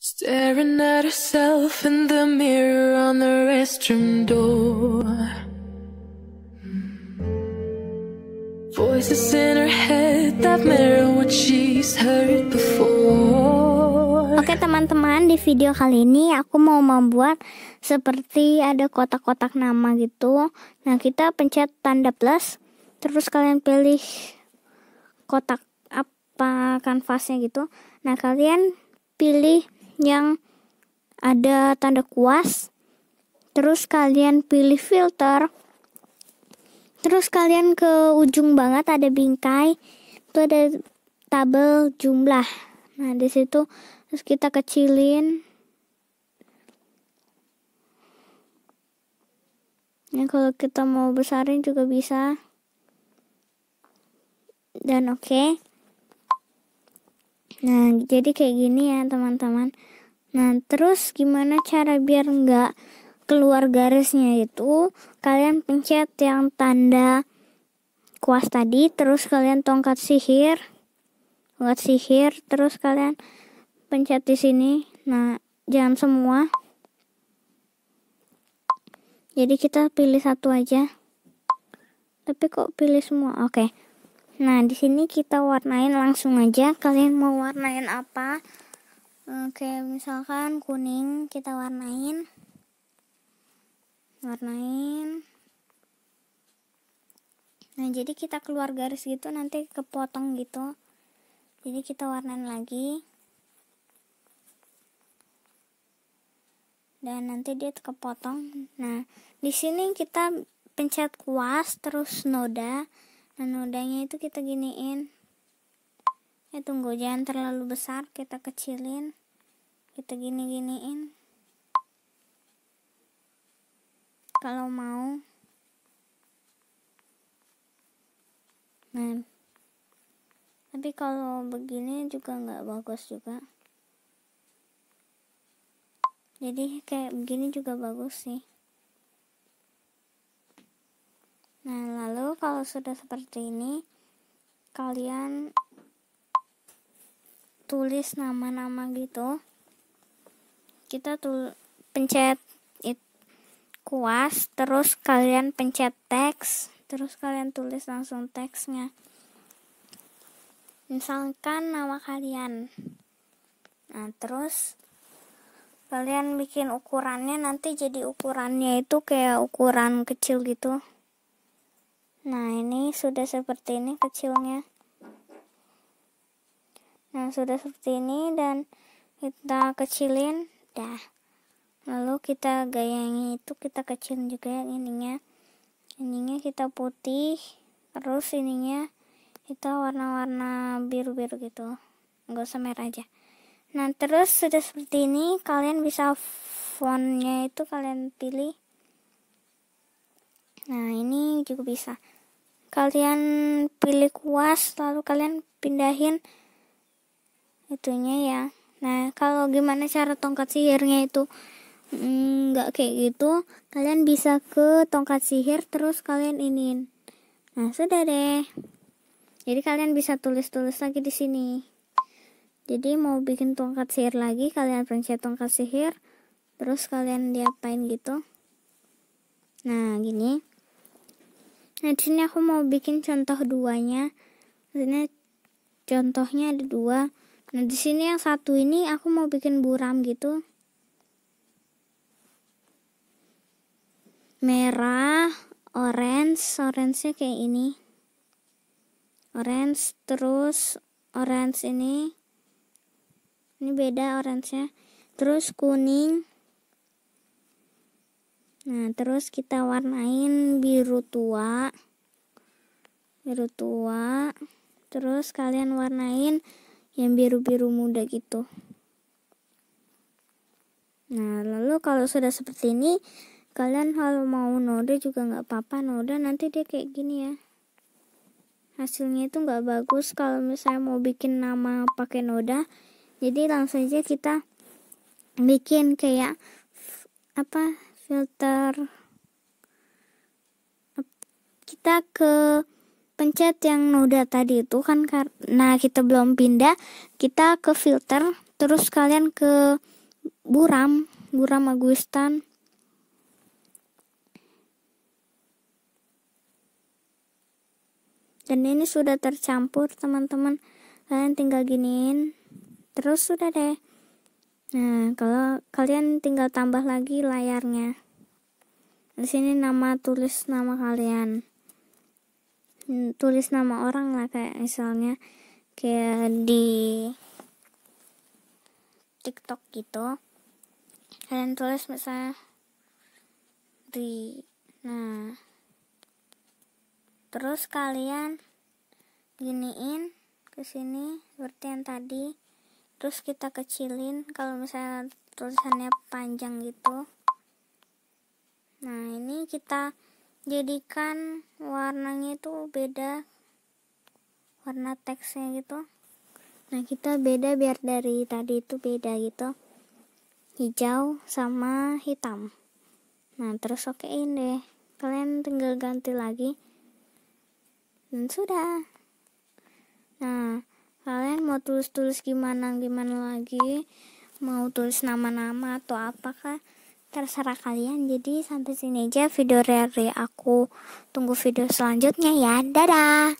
Staring at herself in the mirror on the restroom door. Voices in her head that mirror what she's heard before. Oke teman-teman, di video kali ini aku mau membuat seperti ada kotak-kotak nama gitu. Nah, kita pencet tanda plus, terus kalian pilih kotak apa kanvasnya gitu. Nah, kalian pilih yang ada tanda kuas. Terus kalian pilih filter. Terus kalian ke ujung banget ada bingkai. Itu ada tabel jumlah. Nah, di situ terus kita kecilin. Nah kalau kita mau besarin juga bisa. Dan oke. Okay. Nah, jadi kayak gini ya, teman-teman. Nah, terus gimana cara biar nggak keluar garisnya itu? Kalian pencet yang tanda kuas tadi, terus kalian tongkat sihir, tongkat sihir, terus kalian pencet di sini. Nah, jangan semua. Jadi kita pilih satu aja. Tapi kok pilih semua? Oke. Okay. Nah, di sini kita warnain langsung aja. Kalian mau warnain apa? Oke, eh, misalkan kuning kita warnain. Warnain. Nah, jadi kita keluar garis gitu nanti kepotong gitu. Jadi kita warnain lagi. Dan nanti dia kepotong. Nah, di sini kita pencet kuas terus noda. Nah anu, nodanya itu kita giniin. Ya tunggu jangan terlalu besar, kita kecilin. Kita gini-giniin. Kalau mau. Nah. Tapi kalau begini juga nggak bagus juga. Jadi kayak begini juga bagus sih. Lalu kalau sudah seperti ini, kalian tulis nama-nama gitu. Kita tul pencet it kuas, terus kalian pencet teks, terus kalian tulis langsung teksnya. Misalkan nama kalian. Nah, terus kalian bikin ukurannya nanti jadi ukurannya itu kayak ukuran kecil gitu. Nah, ini sudah seperti ini kecilnya. Nah, sudah seperti ini dan kita kecilin. Dah. Lalu kita gayangi itu kita kecilin juga ininya. Ininya kita putih, terus ininya kita warna-warna biru-biru gitu. Enggak usah merah aja. Nah, terus sudah seperti ini, kalian bisa fontnya itu kalian pilih Nah, ini juga bisa. Kalian pilih kuas lalu kalian pindahin itunya ya. Nah, kalau gimana cara tongkat sihirnya itu hmm, nggak mm, kayak gitu, kalian bisa ke tongkat sihir terus kalian ingin Nah, sudah deh. Jadi kalian bisa tulis-tulis lagi di sini. Jadi mau bikin tongkat sihir lagi, kalian pencet tongkat sihir, terus kalian diapain gitu. Nah, gini. Nah, di sini aku mau bikin contoh duanya. Ini contohnya ada dua. Nah, di sini yang satu ini aku mau bikin buram gitu. Merah, orange, orange-nya kayak ini. Orange terus orange ini. Ini beda orange-nya. Terus kuning. Nah, terus kita warnain biru tua. Biru tua. Terus kalian warnain yang biru-biru muda gitu. Nah, lalu kalau sudah seperti ini, kalian kalau mau noda juga nggak apa-apa noda nanti dia kayak gini ya hasilnya itu nggak bagus kalau misalnya mau bikin nama pakai noda jadi langsung aja kita bikin kayak apa filter kita ke pencet yang noda tadi itu kan karena kita belum pindah kita ke filter terus kalian ke buram buram agustan dan ini sudah tercampur teman-teman kalian tinggal giniin terus sudah deh Nah, kalau kalian tinggal tambah lagi layarnya. Di sini nama tulis nama kalian. Hmm, tulis nama orang lah kayak misalnya kayak di TikTok gitu. Kalian tulis misalnya di nah terus kalian giniin ke sini seperti yang tadi terus kita kecilin kalau misalnya tulisannya panjang gitu nah ini kita jadikan warnanya itu beda warna teksnya gitu nah kita beda biar dari tadi itu beda gitu hijau sama hitam nah terus okein deh kalian tinggal ganti lagi dan sudah nah kalian mau tulis-tulis gimana gimana lagi mau tulis nama-nama atau apakah terserah kalian jadi sampai sini aja video Rere aku tunggu video selanjutnya ya dadah